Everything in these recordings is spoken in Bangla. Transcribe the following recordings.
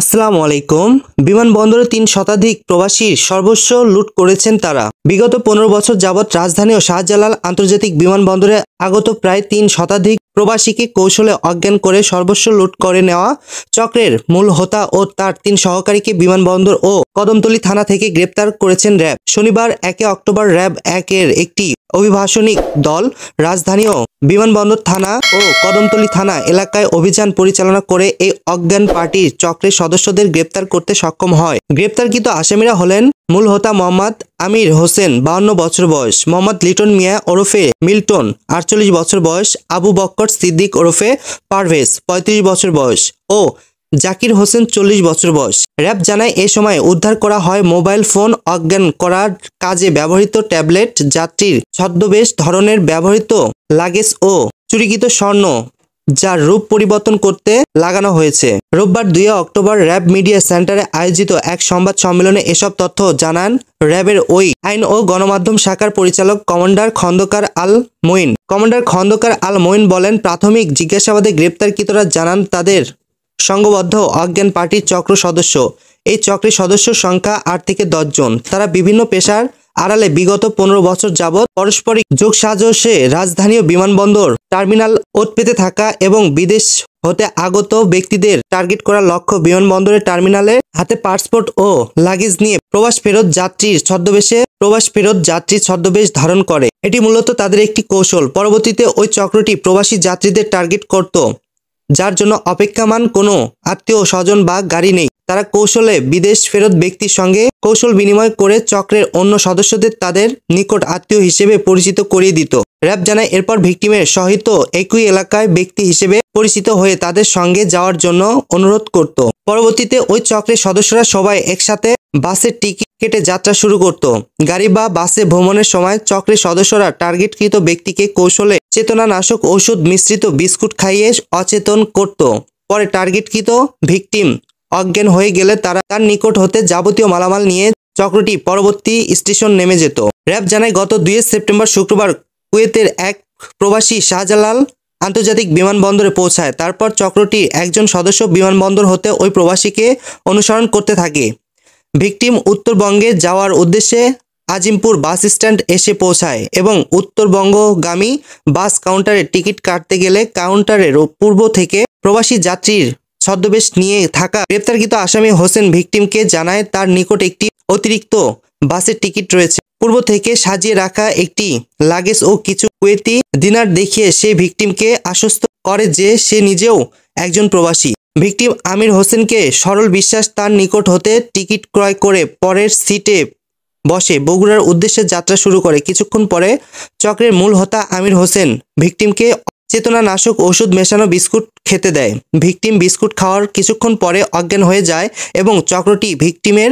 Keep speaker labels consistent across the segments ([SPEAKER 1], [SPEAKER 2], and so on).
[SPEAKER 1] আসসালামু আলাইকুম বিমানবন্দরে তিন শতাধিক প্রবাসীর সর্বস্ব লুট করেছেন তারা বিগত পনেরো বছর যাবৎ রাজধানী ও শাহজালাল আন্তর্জাতিক বিমানবন্দরে আগত প্রায় তিন শতাধিক প্রবাসীকে কৌশলে অজ্ঞান করে সর্বস্ব লুট করে নেওয়া চক্রের মূল হোতা ও তার তিন সহকারীকে বিমানবন্দর ও কদমতলী থানা থেকে গ্রেপ্তার করেছেন র্যাব শনিবার একে অক্টোবর র্যাব একের একটি অভিভাষণিক দল রাজধানীও বিমানবন্দর থানা ও কদমতলী থানা এলাকায় অভিযান পরিচালনা করে এই অজ্ঞান পার্টির চক্রের সদস্যদের গ্রেপ্তার করতে সক্ষম হয় গ্রেপ্তারকৃত আসামিরা হলেন মূল হোতা মোহাম্মদ আমির হোসেন বাহান্ন বছর বয়স মোহাম্মদ লিটন মিয়া ওরফে মিল্টন আটচল্লিশ বছর বয়স আবু বক্কর সিদ্দিক ওরফে পারভেজ ৩৫ বছর বয়স ও জাকির হোসেন চল্লিশ বছর বয়স র্যাব জানায় এ সময় উদ্ধার করা হয় মোবাইল ফোন অজ্ঞান করার কাজে ব্যবহৃত ট্যাবলেট যাত্রীর ছদ্মবেশ ধরনের ব্যবহৃত লাগেজ ও চুরিকৃত স্বর্ণ যার রূপ পরিবর্তন করতে লাগানো হয়েছে রোববার দুই অক্টোবর র্যাব মিডিয়া সেন্টারে আয়োজিত এক সংবাদ সম্মেলনে এসব তথ্য জানান র্যাবের ওই আইন ও গণমাধ্যম শাখার পরিচালক কমান্ডার খন্দকার আল মইন কমান্ডার খন্দকার আল মইন বলেন প্রাথমিক জিজ্ঞাসাবাদে গ্রেপ্তারকৃতরা জানান তাদের সংঘবদ্ধ অজ্ঞান পার্টির চক্র সদস্য এই চক্রের সদস্য সংখ্যা আট থেকে দশজন তারা বিভিন্ন পেশার আড়ালে বিগত পনেরো বছর যাবৎ পারস্পরিক যোগ রাজধানী ও বিমানবন্দর টার্মিনাল ওট পেতে থাকা এবং বিদেশ হতে আগত ব্যক্তিদের টার্গেট করার লক্ষ্য বিমানবন্দরের টার্মিনালে হাতে পাসপোর্ট ও লাগেজ নিয়ে প্রবাস ফেরত যাত্রীর ছদ্মবেশে প্রবাস ফেরত যাত্রীর ছদ্মবেশ ধারণ করে এটি মূলত তাদের একটি কৌশল পরবর্তীতে ওই চক্রটি প্রবাসী যাত্রীদের টার্গেট করত যার জন্য অপেক্ষামান কোনো আত্মীয় স্বজন বা গাড়ি নেই তারা কৌশলে বিদেশ ফেরত ব্যক্তির সঙ্গে কৌশল বিনিময় করে চক্রের অন্য সদস্যদের তাদের নিকট আত্মীয় হিসেবে পরিচিত করিয়ে দিত র্যাব জানায় এরপর ভিক্টিমের সহিত একই এলাকায় ব্যক্তি হিসেবে পরিচিত হয়ে তাদের সঙ্গে যাওয়ার জন্য অনুরোধ করত পরবর্তীতে ওই চক্রের সদস্যরা সবাই একসাথে বাসের টিকিট কেটে যাত্রা শুরু করত গাড়ি বা বাসে ভ্রমণের সময় চক্রের সদস্যরা টার্গেটকৃত ব্যক্তিকে কৌশলে চেতনানাশক ওষুধ মিশ্রিত বিস্কুট খাইয়ে অচেতন করত পরে টার্গেটকৃত ভিকটিম অজ্ঞান হয়ে গেলে তারা তার নিকট হতে যাবতীয় মালামাল নিয়ে চক্রটি পরবর্তী স্টেশন নেমে যেত র্যাব জানায় গত দুই সেপ্টেম্বর শুক্রবার কুয়েতের এক প্রবাসী শাহজালাল আন্তর্জাতিক বিমানবন্দরে পৌঁছায় তারপর চক্রটির একজন সদস্য বিমানবন্দর হতে ওই প্রবাসীকে অনুসরণ করতে থাকে ভিকটিম উত্তরবঙ্গে যাওয়ার উদ্দেশ্যে আজিমপুর বাস স্ট্যান্ড এসে পৌঁছায় এবং উত্তরবঙ্গগামী বাস কাউন্টারে টিকিট কাটতে গেলে কাউন্টারের পূর্ব থেকে প্রবাসী যাত্রীর ছদ্মবেশ নিয়ে থাকা গ্রেপ্তারকৃত আসামি হোসেন ভিকটিমকে জানায় তার নিকট একটি অতিরিক্ত বাসের টিকিট রয়েছে পূর্ব থেকে সাজিয়ে রাখা একটি লাগেজ ও কিছু কুয়েতি দিনার দেখিয়ে সে ভিকটিমকে আশ্বস্ত করে যে সে নিজেও একজন প্রবাসী ভিকটিম আমির হোসেনকে সরল বিশ্বাস তার নিকট হতে টিকিট ক্রয় করে পরের সিটে বসে বগুড়ার উদ্দেশ্যে যাত্রা শুরু করে কিছুক্ষণ পরে চক্রের মূল হতা আমির হোসেন ভিকটিমকে চেতনানাশক ওষুধ মেশানো বিস্কুট খেতে দেয় ভিকটিম বিস্কুট খাওয়ার কিছুক্ষণ পরে অজ্ঞান হয়ে যায় এবং চক্রটি ভিকটিমের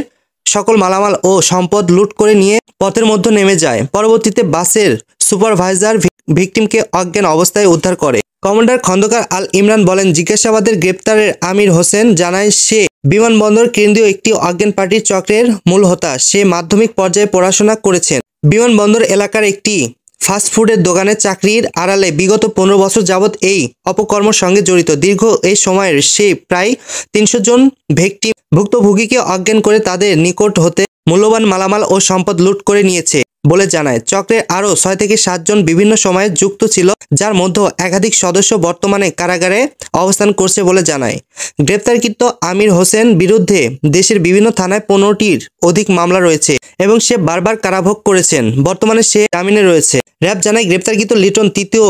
[SPEAKER 1] সকল মালামাল ও সম্পদ লুট করে নিয়ে পথের মধ্যে নেমে যায় পরবর্তীতে বাসের সুপারভাইজার ভিকটিমকে অজ্ঞান অবস্থায় উদ্ধার করে কমান্ডার খন্দকার আল ইমরান বলেন জিজ্ঞাসাবাদের গ্রেপ্তারের আমির হোসেন জানায় সে বিমানবন্দর কেন্দ্রীয় একটি অজ্ঞান পার্টির চক্রের মূল হতা সে মাধ্যমিক পর্যায়ে পড়াশোনা করেছেন বিমানবন্দর এলাকার একটি ফাস্টফুডের দোকানে চাকরির আড়ালে বিগত পনেরো বছর যাবৎ এই অপকর্মের সঙ্গে জড়িত দীর্ঘ এই সময়ের সে প্রায় তিনশো জন ভেকটি ভুক্তভোগীকে অজ্ঞান করে তাদের নিকট হতে মূল্যবান মালামাল ও সম্পদ লুট করে নিয়েছে বলে জানায় চক্রে আরও ছয় থেকে সাতজন বিভিন্ন সময়ে যুক্ত ছিল যার মধ্যে একাধিক সদস্য বর্তমানে কারাগারে অবস্থান করছে বলে জানায় গ্রেপ্তারকৃত আমির হোসেন বিরুদ্ধে দেশের বিভিন্ন থানায় পনেরোটির অধিক মামলা রয়েছে এবং সে বারবার কারাভোগ করেছেন বর্তমানে সে জামিনে রয়েছে র্যাব জানায় গ্রেপ্তারকৃত লিটন তৃতীয়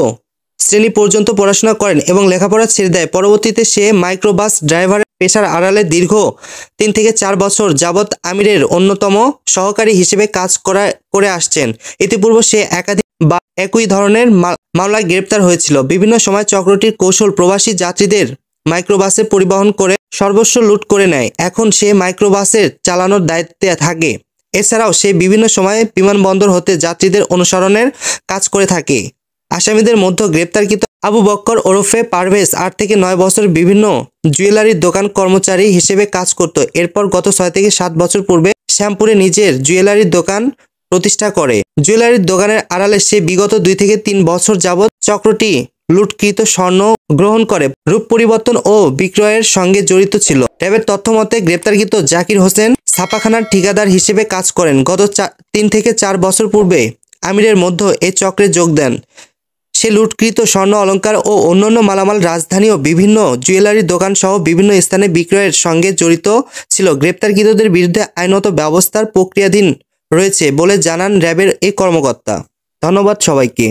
[SPEAKER 1] শ্রেণী পর্যন্ত পড়াশোনা করেন এবং লেখাপড়া ছেড়ে দেয় পরবর্তীতে সে মাইক্রোবাস ড্রাইভারের পেশার আড়ালে দীর্ঘ তিন থেকে চার বছর যাবৎ আমিরের অন্যতম সহকারী হিসেবে কাজ করা করে আসছেন ইতিপূর্বে সে একাধিক বা একই ধরনের মামলায় গ্রেপ্তার হয়েছিল বিভিন্ন সময় চক্রটির কৌশল প্রবাসী যাত্রীদের মাইক্রোবাসে পরিবহন করে সর্বস্ব লুট করে নেয় এখন সে মাইক্রোবাসের চালানোর দায়িত্বে থাকে এছাড়াও সে বিভিন্ন সময়ে বিমানবন্দর হতে যাত্রীদের অনুসরণের কাজ করে থাকে আসামিদের মধ্যে গ্রেপ্তারকৃত আবু বক্কর ওরফে পারভেজ আট থেকে নয় বছর বিভিন্ন জুয়েলারির দোকান কর্মচারী হিসেবে কাজ করত এরপর গত ছয় থেকে সাত বছর পূর্বে শ্যামপুরে নিজের জুয়েলারির দোকান প্রতিষ্ঠা করে জুয়েলারির দোকানের আড়ালে সে বিগত দুই থেকে তিন বছর যাবৎ চক্রটি লুটকৃত স্বর্ণ গ্রহণ করে রূপ পরিবর্তন ও বিক্রয়ের সঙ্গে জড়িত ছিল ট্যাবের তথ্য মতে গ্রেপ্তারকৃত জাকির হোসেন ছাপাখানার ঠিকাদার হিসেবে কাজ করেন গত তিন থেকে চার বছর পূর্বে আমিরের মধ্যে এ চক্রে যোগ দেন সে লুটকৃত স্বর্ণ অলঙ্কার ও অন্যান্য মালামাল রাজধানী ও বিভিন্ন জুয়েলারি দোকান সহ বিভিন্ন স্থানে বিক্রয়ের সঙ্গে জড়িত ছিল গ্রেপ্তারকৃতদের বিরুদ্ধে আইনত ব্যবস্থার প্রক্রিয়াধীন রয়েছে বলে জানান র্যাবের এই কর্মকর্তা ধন্যবাদ সবাইকে